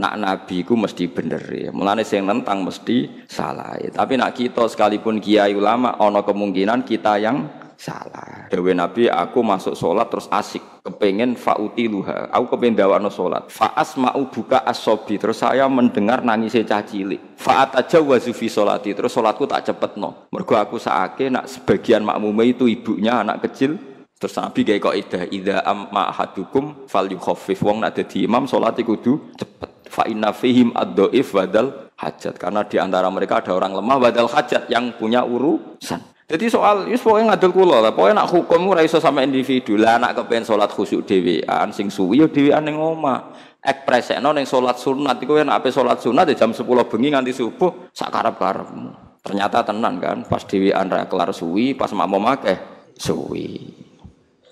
nak nabi ku mesti bener ya. Mulane sing nentang mesti salah. Ya. Tapi nak kita sekalipun kiai ulama ono kemungkinan kita yang salah. Dewi Nabi aku masuk sholat terus asik kepengen fauti luha. Aku kepengen dawano sholat. Faas asma'u buka asobi terus saya mendengar nangisnya cah cilik. Faat aja wazufi sholati terus sholatku tak cepet no. Mergo aku saake nak sebagian makmume itu ibunya anak kecil Terus Nabi kayak kok ida ida amma hadukum. fal yukhafif wong nak dadi imam salat kudu cepet fa inna fihim ad-dhaif badal hajat karena di antara mereka ada orang lemah badal hajat yang punya urusan jadi soal ya wis pokoke ngadul kula lah pokoke nak hukum ora iso sama individu lah nak kepen salat khusyuk dhewean sing suwi yo ya dhewean ning omah ek presekno ning salat sunat iku ya nek ape salat sunat ya jam 10 bengi nganti subuh sak karep-karepmu ternyata tenan kan pas dhewean ra kelar suwi pas makmum akeh suwi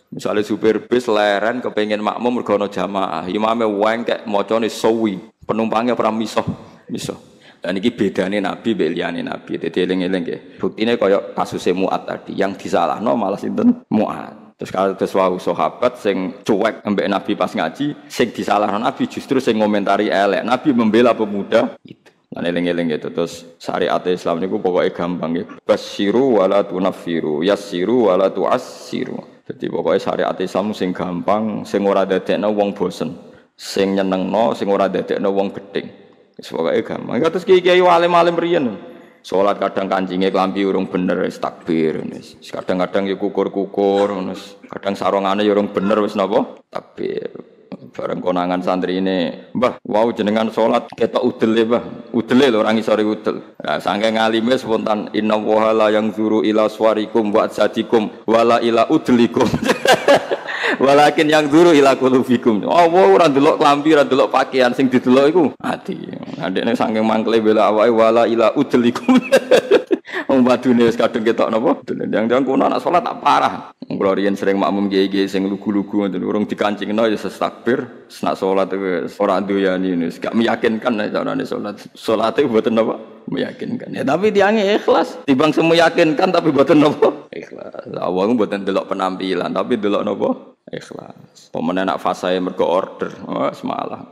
Misalnya supir bis leren kepengen makmum bergono jamaah. imamnya weng kek macane sowi, penumpangnya pernah misoh misoh. Dan ini bedanya Nabi beliannya Nabi. Jadi eling-eling koyok Buktine kaya kasusnya Mu'ad tadi. Yang disalahno malah itu Mu'ad. Terus kalau ada suatu sahabat sing cuek ambek Nabi pas ngaji, sing disalahkan Nabi justru sing ngomentari elek. Nabi membela pemuda itu. Nah, eling-eling gitu. Terus syariat Islam gue pokoknya gampang ya. Basiru wala tunafiru, siru wala tu'assiru. Jadi pokoknya syariat Islam sing gampang, sing ora dadekno wong bosen, sing nyenengno, sing ora dadekno wong gething. Wis pokoke gampang. Kados kiai-kiai alim-alim riyen. Salat kadang kancinge klambi urung bener wis takbir wis. Kadang-kadang ya kukur-kukur wis. Kadang sarungane ya urung bener wis napa? Takbir bareng konangan santri ini, mbah, wow jenengan sholat kita udel ya mbah, udel ya lho orang isori udel. Nah, sangke ngalime spontan inna wahala yang zuru ila swarikum wa sadikum wala ila udelikum. Walakin yang zuru ila kulubikum. Oh, wow, ora delok klambi, ora pakaian sing didelok hati adik Adekne saking mangkle bela awai, wala ila udelikum. Wong badune wis kadung ketok napa? yang jangan kuno anak sholat tak parah. Kalau sering makmum gege sering sing lugu-lugu ngoten urung dikancingno ya sesakbir, senak salat ya ora ya ini gak meyakinkan nek carane salat. Salate mboten napa? Meyakinkan. Ya tapi tiange ikhlas. Tibang semu meyakinkan tapi mboten napa? Ikhlas. Awang mboten delok penampilan tapi delok napa? Ikhlas. pemenang nak fasae mergo order. Oh, semalah.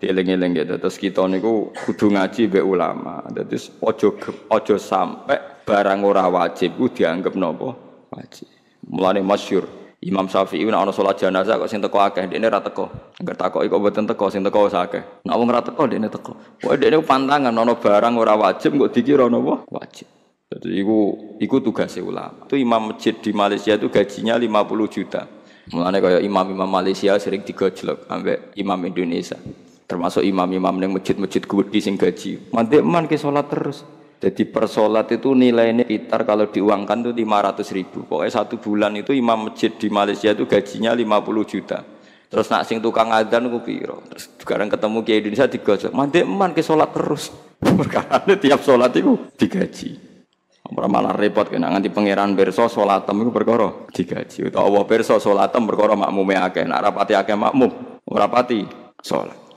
Dieling-eling gitu. Terus kita niku kudu ngaji be ulama. terus ojo ojo sampai barang ora wajib ku dianggap napa? Wajib. Mulane masyur Imam Syafi'i nek ana salat jenazah kok sing teko akeh, dekne ra teko. Engger takoki kok mboten teko, sing teko akeh. Nek wong ra teko dekne teko. Pokoke dekne pantangan ana barang ora wajib kok dikira napa? Wajib. Jadi itu, itu tugas ulama. Itu imam masjid di Malaysia itu gajinya 50 juta. Mulanya kayak imam-imam Malaysia sering digojlok ambek imam Indonesia. Termasuk imam-imam yang masjid-masjid gede sing gaji. mantep man ke sholat terus. Jadi per sholat itu nilainya sekitar kalau diuangkan tuh 500 ribu. Pokoknya satu bulan itu imam masjid di Malaysia itu gajinya 50 juta. Terus nak sing tukang adzan ku piro. Terus sekarang ketemu kiai Indonesia digosok. Mandi eman ke sholat terus. Karena tiap sholat itu digaji. Ora malah repot kena nganti pangeran berso salatem iku perkara digaji. Utawa Allah berso salatem perkara makmume akeh, nak rapati akeh makmum, ora pati solat.